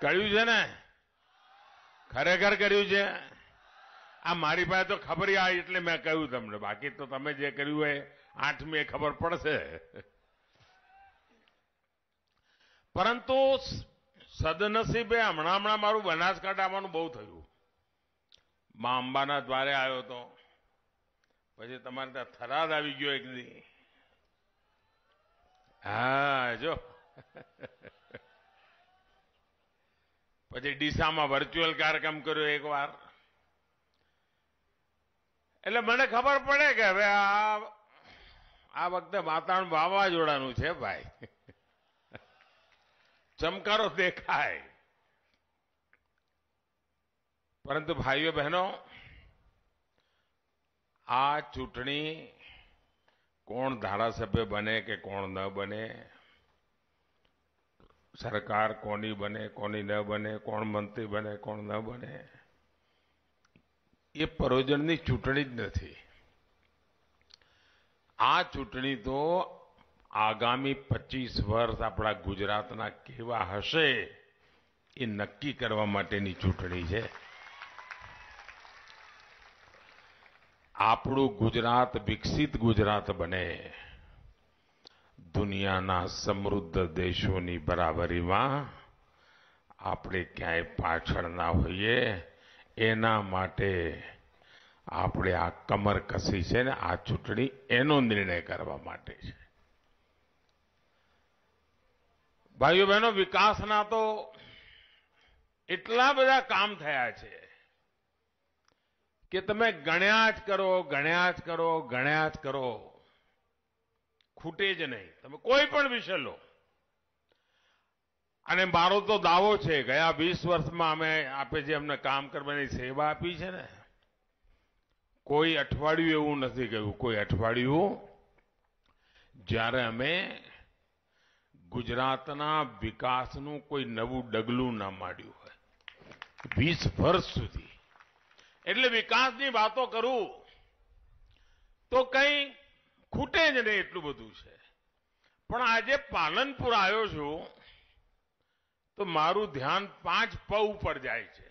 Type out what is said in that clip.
કર્યું છે ને ખરેખર કર્યું છે આ મારી પાસે તો ખબર એટલે મેં કહ્યું તમને બાકી તો તમે જે કર્યું હોય આઠમી ખબર પડશે પરંતુ સદનસીબે હમણાં હમણાં મારું બનાસકાંઠા આવવાનું બહુ થયું મા અંબાના દ્વારે આવ્યો હતો પછી તમારે ત્યાં થરાદ આવી ગયો એક દી હા જો પછી ડીસામાં વર્ચ્યુઅલ કાર્યક્રમ કર્યો એકવાર એટલે મને ખબર પડે કે હવે આ વખતે વાતાવરણ વાવાઝોડાનું છે ભાઈ ચમકારો દેખાય પરંતુ ભાઈઓ બહેનો આ ચૂંટણી કોણ ધારાસભ્ય બને કે કોણ ન બને સરકાર કોની બને કોની ન બને કોણ મંત્રી બને કોણ ન બને એ પરોજનની ચૂંટણી જ નથી આ ચૂંટણી તો આગામી પચીસ વર્ષ આપણા ગુજરાતના કેવા હશે એ નક્કી કરવા માટેની ચૂંટણી છે આપણું ગુજરાત વિકસિત ગુજરાત બને દુનિયાના સમૃદ્ધ દેશોની બરાબરીમાં આપણે ક્યાંય પાછળ ના હોઈએ એના માટે આપણે આ કમર કસી છે ને આ ચૂંટણી એનો નિર્ણય કરવા માટે છે ભાઈઓ બહેનો વિકાસના તો એટલા બધા કામ થયા છે કે તમે ગણ્યા જ કરો ગણ્યા જ કરો ગણ્યા જ કરો ખૂટે જ નહીં તમે કોઈ પણ વિષય લો અને મારો તો દાવો છે ગયા વીસ વર્ષમાં અમે આપે જે અમને કામ કરવાની સેવા આપી છે ને કોઈ અઠવાડિયું એવું નથી ગયું કોઈ અઠવાડિયું જ્યારે અમે ગુજરાતના વિકાસનું કોઈ નવું ડગલું ના માંડ્યું હોય વીસ વર્ષ સુધી એટલે વિકાસની વાતો કરું તો કંઈ ખૂટે જ નહીં એટલું બધું છે પણ આજે પાલનપુર આવ્યો છું તો મારું ધ્યાન પાંચ પ ઉપર જાય છે